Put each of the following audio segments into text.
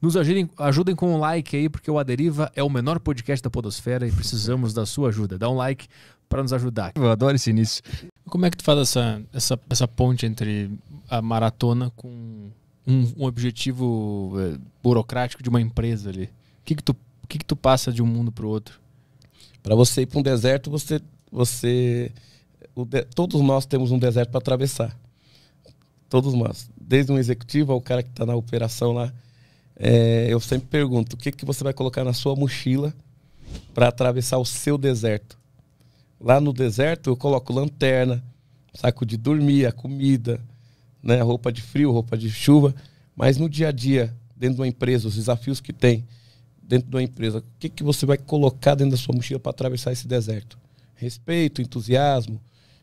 Nos ajudem, ajudem com um like aí, porque o Aderiva é o menor podcast da Podosfera e precisamos da sua ajuda. Dá um like para nos ajudar. Eu adoro esse início. Como é que tu faz essa, essa, essa ponte entre a maratona com um, um objetivo é, burocrático de uma empresa ali? O que, que, tu, que, que tu passa de um mundo para o outro? Para você ir para um deserto, você. você de, todos nós temos um deserto para atravessar. Todos nós. Desde um executivo ao cara que está na operação lá é, eu sempre pergunto: o que, que você vai colocar na sua mochila para atravessar o seu deserto? Lá no deserto, eu coloco lanterna, saco de dormir, a comida, né, roupa de frio, roupa de chuva. Mas no dia a dia, dentro de uma empresa, os desafios que tem dentro de uma empresa, o que, que você vai colocar dentro da sua mochila para atravessar esse deserto? Respeito, entusiasmo,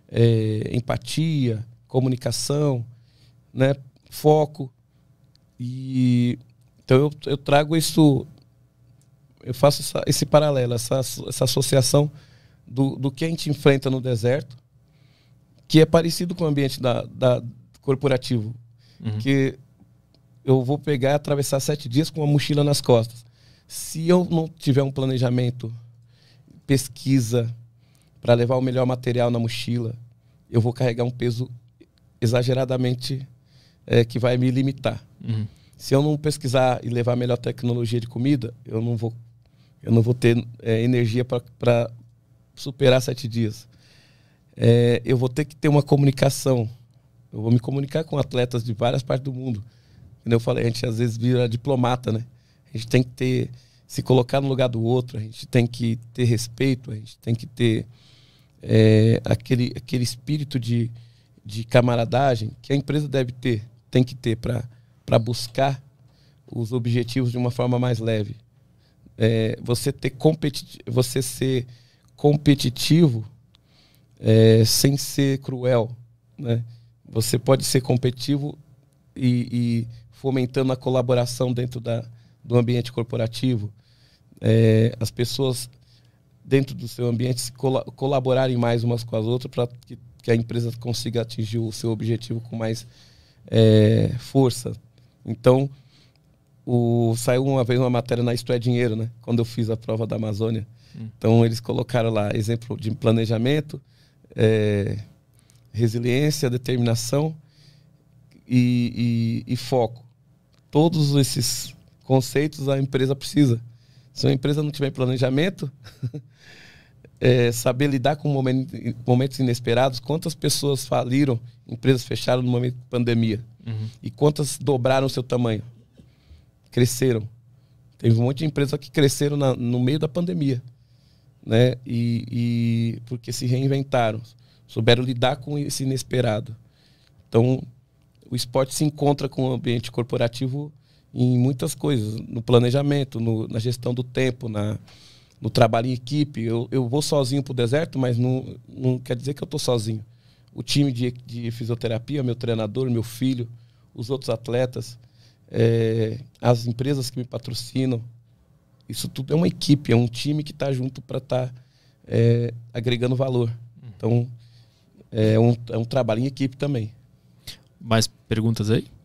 é, empatia, comunicação, né, foco. E então eu, eu trago isso, eu faço essa, esse paralelo, essa, essa associação do, do que a gente enfrenta no deserto, que é parecido com o ambiente da, da corporativo. Uhum. Que eu vou pegar e atravessar sete dias com uma mochila nas costas. Se eu não tiver um planejamento, pesquisa, para levar o melhor material na mochila, eu vou carregar um peso exageradamente é, que vai me limitar. Uhum se eu não pesquisar e levar a melhor tecnologia de comida, eu não vou, eu não vou ter é, energia para superar sete dias. É, eu vou ter que ter uma comunicação. Eu vou me comunicar com atletas de várias partes do mundo. Como eu falei, a gente às vezes vira diplomata, né? A gente tem que ter, se colocar no lugar do outro, a gente tem que ter respeito, a gente tem que ter é, aquele, aquele espírito de, de camaradagem que a empresa deve ter, tem que ter para para buscar os objetivos de uma forma mais leve. É, você, ter competi você ser competitivo é, sem ser cruel. Né? Você pode ser competitivo e, e fomentando a colaboração dentro da, do ambiente corporativo. É, as pessoas dentro do seu ambiente se col colaborarem mais umas com as outras para que, que, a empresa consiga atingir o seu objetivo com mais é, força. Então, o, saiu uma vez uma matéria na Isto é Dinheiro, né? Quando eu fiz a prova da Amazônia. Hum. Então, eles colocaram lá exemplo de planejamento, é, resiliência, determinação e, e, e foco. Todos esses conceitos a empresa precisa. Se uma empresa não tiver planejamento, é, saber lidar com momentos inesperados, quantas pessoas faliram, empresas fecharam no momento de pandemia? Uhum. E quantas dobraram o seu tamanho? Cresceram. Teve um monte de empresas que cresceram na, no meio da pandemia. Né? E, e porque se reinventaram, souberam lidar com esse inesperado. Então, o esporte se encontra com o ambiente corporativo em muitas coisas, no planejamento, no, na gestão do tempo, na, no trabalho em equipe. Eu, eu vou sozinho para o deserto, mas não, não quer dizer que eu estou sozinho o time de, de fisioterapia, meu treinador, meu filho, os outros atletas, é, as empresas que me patrocinam. Isso tudo é uma equipe, é um time que está junto para estar tá, é, agregando valor. Uhum. Então, é um, é um trabalho em equipe também. Mais perguntas aí?